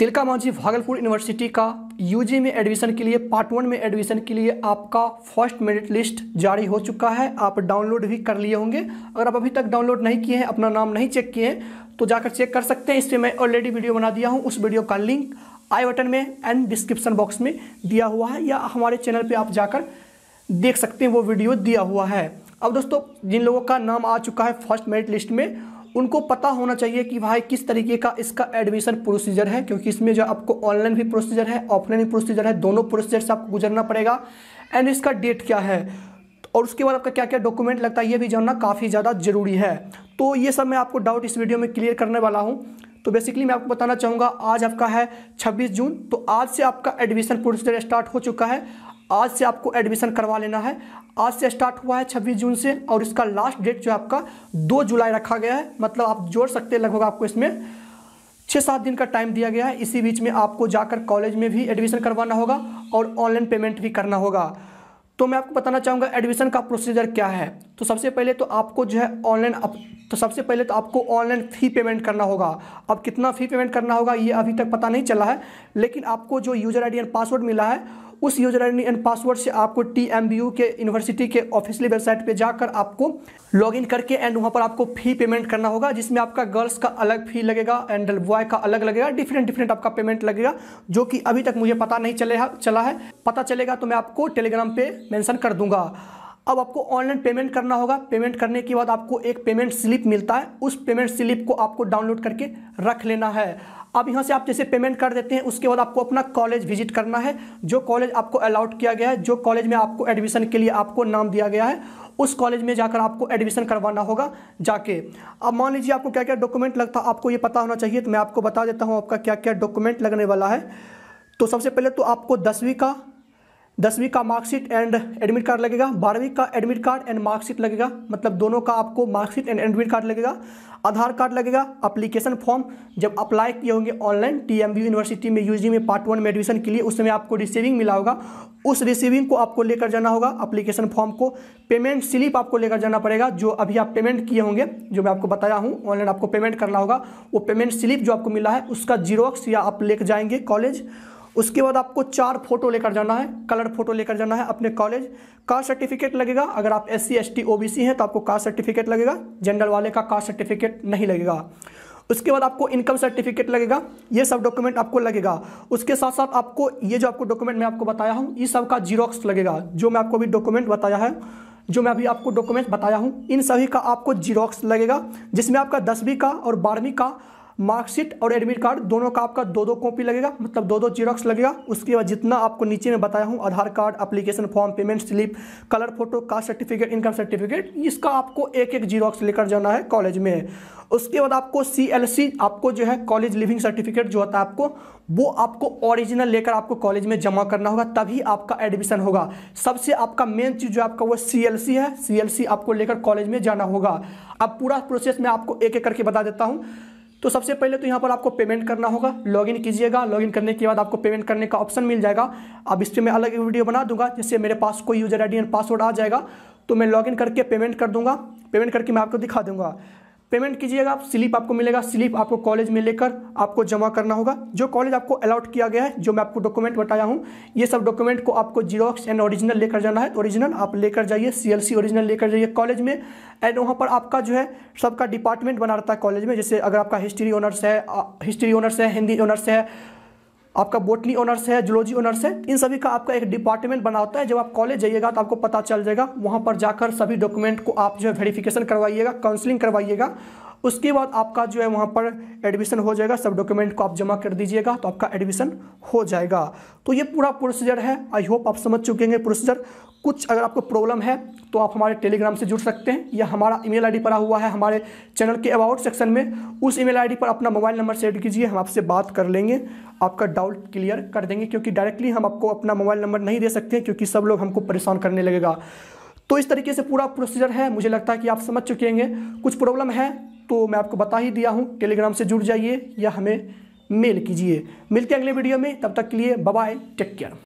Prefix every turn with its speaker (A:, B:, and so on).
A: Tilka Manjhi Bhagalpur university का UG में admission के लिए पार्ट वन में एडमिशन के लिए आपका फर्स्ट मेरिट लिस्ट जारी हो चुका है आप डाउनलोड भी कर लिए होंगे अगर आप अभी तक डाउनलोड नहीं किए हैं अपना नाम नहीं चेक किए हैं तो जाकर चेक कर सकते हैं इस पर मैं ऑलरेडी वीडियो बना दिया हूँ उस वीडियो का लिंक आई बटन में एंड डिस्क्रिप्शन बॉक्स में दिया हुआ है या हमारे चैनल पर आप जाकर देख सकते हैं वो वीडियो दिया हुआ है अब दोस्तों जिन लोगों का नाम आ चुका है फर्स्ट मेरिट लिस्ट में उनको पता होना चाहिए कि भाई किस तरीके का इसका एडमिशन प्रोसीजर है क्योंकि इसमें जो आपको ऑनलाइन भी प्रोसीजर है ऑफलाइन भी प्रोसीजर है दोनों प्रोसीजर से आपको गुजरना पड़ेगा एंड इसका डेट क्या है और उसके बाद आपका क्या क्या डॉक्यूमेंट लगता है ये भी जानना काफ़ी ज़्यादा ज़रूरी है तो ये सब मैं आपको डाउट इस वीडियो में क्लियर करने वाला हूँ तो बेसिकली मैं आपको बताना चाहूँगा आज आपका है 26 जून तो आज से आपका एडमिशन प्रोसीजर स्टार्ट हो चुका है आज से आपको एडमिशन करवा लेना है आज से स्टार्ट हुआ है छब्बीस जून से और इसका लास्ट डेट जो है आपका दो जुलाई रखा गया है मतलब आप जोड़ सकते हैं लगभग आपको इसमें छः सात दिन का टाइम दिया गया है इसी बीच में आपको जाकर कॉलेज में भी एडमिशन करवाना होगा और ऑनलाइन पेमेंट भी करना होगा तो मैं आपको बताना चाहूँगा एडमिशन का प्रोसीजर क्या है तो सबसे पहले तो आपको जो है ऑनलाइन अप... तो सबसे पहले तो आपको ऑनलाइन फ़ी पेमेंट करना होगा अब कितना फ़ी पेमेंट करना होगा ये अभी तक पता नहीं चला है लेकिन आपको जो यूज़र आई एंड पासवर्ड मिला है उस यूजर आईडी एंड पासवर्ड से आपको टी के यूनिवर्सिटी के ऑफिशियल वेबसाइट पर जाकर आपको लॉगिन करके एंड वहाँ पर आपको फी पेमेंट करना होगा जिसमें आपका गर्ल्स का अलग फी लगेगा एंड बॉय का अलग लगेगा डिफरेंट डिफरेंट आपका पेमेंट लगेगा जो कि अभी तक मुझे पता नहीं चले चला है पता चलेगा तो मैं आपको टेलीग्राम पे मैंशन कर दूंगा अब आपको ऑनलाइन पेमेंट करना होगा पेमेंट करने के बाद आपको एक पेमेंट स्लिप मिलता है उस पेमेंट स्लिप को आपको डाउनलोड करके रख लेना है अब यहाँ से आप जैसे पेमेंट कर देते हैं उसके बाद आपको अपना कॉलेज विजिट करना है जो कॉलेज आपको अलाउट किया गया है जो कॉलेज में आपको एडमिशन के लिए आपको नाम दिया गया है उस कॉलेज में जाकर आपको एडमिशन करवाना होगा जाके अब मान लीजिए आपको क्या क्या डॉक्यूमेंट लगता है आपको ये पता होना चाहिए तो मैं आपको बता देता हूँ आपका क्या क्या डॉक्यूमेंट लगने वाला है तो सबसे पहले तो आपको दसवीं का दसवीं का मार्कशीट एंड एडमिट कार्ड लगेगा बारहवीं का एडमिट कार्ड एंड मार्कशीट लगेगा मतलब दोनों का आपको मार्कशीट एंड एडमिट कार्ड लगेगा आधार कार्ड लगेगा अप्लीकेशन फॉर्म जब अप्लाई किए होंगे ऑनलाइन टीएमबी यूनिवर्सिटी में यूजी में पार्ट वन में एडमिशन के लिए उस समय आपको रिसीविंग मिला होगा उस रिसीविंग को आपको लेकर जाना होगा अप्लीकेशन फॉर्म को पेमेंट स्लिप आपको लेकर जाना पड़ेगा जो अभी आप पेमेंट किए होंगे जो मैं आपको बताया हूँ ऑनलाइन आपको पेमेंट करना होगा वो पेमेंट स्लिप जो आपको मिला है उसका जीरोक्स या आप लेकर जाएंगे कॉलेज उसके बाद आपको चार फोटो लेकर जाना है कलर फोटो लेकर जाना है अपने कॉलेज कास्ट सर्टिफिकेट लगेगा अगर आप S C S T O B C हैं तो आपको कास्ट सर्टिफिकेट लगेगा जनरल वाले का कास्ट सर्टिफिकेट नहीं लगेगा उसके बाद आपको इनकम सर्टिफिकेट लगेगा ये सब डॉक्यूमेंट आपको लगेगा उसके साथ साथ आपको ये जो आपको डॉक्यूमेंट मैं आपको बताया हूँ ये सब का जीरोक्स लगेगा जो मैं आपको अभी डॉक्यूमेंट बताया है जो मैं अभी आपको डॉक्यूमेंट बताया हूँ इन सभी का आपको जीरोक्स लगेगा जिसमें आपका दसवीं का और बारहवीं का मार्कशीट और एडमिट कार्ड दोनों का आपका दो दो कॉपी लगेगा मतलब दो दो जीरोक्स लगेगा उसके बाद जितना आपको नीचे में बताया हूँ Aadhaar card application form payment slip colour photo caste certificate income certificate इसका आपको एक एक जीरोक्स लेकर जाना है कॉलेज में उसके बाद आपको सी एल सी आपको जो है कॉलेज लिविंग सर्टिफिकेट जो होता है आपको वो आपको ओरिजिनल लेकर आपको कॉलेज में जमा करना होगा तभी आपका एडमिशन होगा सबसे आपका मेन चीज़ जो आपका वो सी एल सी है सी एल सी आपको लेकर कॉलेज में जाना होगा अब पूरा प्रोसेस मैं आपको एक एक करके बता देता हूँ तो सबसे पहले तो यहाँ पर आपको पेमेंट करना होगा लॉगिन कीजिएगा लॉगिन करने के बाद आपको पेमेंट करने का ऑप्शन मिल जाएगा अब इस पर मैं अलग वीडियो बना दूंगा जिससे मेरे पास कोई यूजर आई एंड पासवर्ड आ जाएगा तो मैं लॉगिन करके पेमेंट कर दूंगा पेमेंट करके मैं आपको दिखा दूंगा पेमेंट कीजिएगा आप स्लिप आपको मिलेगा स्लिप आपको कॉलेज में लेकर आपको जमा करना होगा जो कॉलेज आपको अलाउट किया गया है जो मैं आपको डॉक्यूमेंट बताया हूँ ये सब डॉक्यूमेंट को आपको जीरोक्स एंड ओरिजिनल लेकर जाना है ओरिजिनल आप लेकर जाइए सी ओरिजिनल लेकर जाइए कॉलेज में एंड वहाँ पर आपका जो है सबका डिपार्टमेंट बना रहता है कॉलेज में जैसे अगर आपका हिस्ट्री ऑनर्स है हिस्ट्री ऑनर्स है हिंदी ऑनर्स है आपका बोटनी ऑनर्स है जुलॉजी ऑनर्स है इन सभी का आपका एक डिपार्टमेंट बना होता है जब आप कॉलेज जाइएगा तो आपको पता चल जाएगा वहाँ पर जाकर सभी डॉक्यूमेंट को आप जो है वेरीफिकेशन करवाइएगा काउंसलिंग करवाइएगा उसके बाद आपका जो है वहाँ पर एडमिशन हो जाएगा सब डॉक्यूमेंट को आप जमा कर दीजिएगा तो आपका एडमिशन हो जाएगा तो ये पूरा प्रोसीजर है आई होप आप समझ चुके हैं प्रोसीजर कुछ अगर आपको प्रॉब्लम है तो आप हमारे टेलीग्राम से जुड़ सकते हैं या हमारा ईमेल आईडी पड़ा हुआ है हमारे चैनल के अबाउट सेक्शन में उस ईमेल आईडी पर अपना मोबाइल नंबर सेट कीजिए हम आपसे बात कर लेंगे आपका डाउट क्लियर कर देंगे क्योंकि डायरेक्टली हम आपको अपना मोबाइल नंबर नहीं दे सकते क्योंकि सब लोग हमको परेशान करने लगेगा तो इस तरीके से पूरा प्रोसीजर है मुझे लगता है कि आप समझ चुके होंगे कुछ प्रॉब्लम है तो मैं आपको बता ही दिया हूँ टेलीग्राम से जुड़ जाइए या हमें मेल कीजिए मिलते हैं अगले वीडियो में तब तक के लिए बाय टेक केयर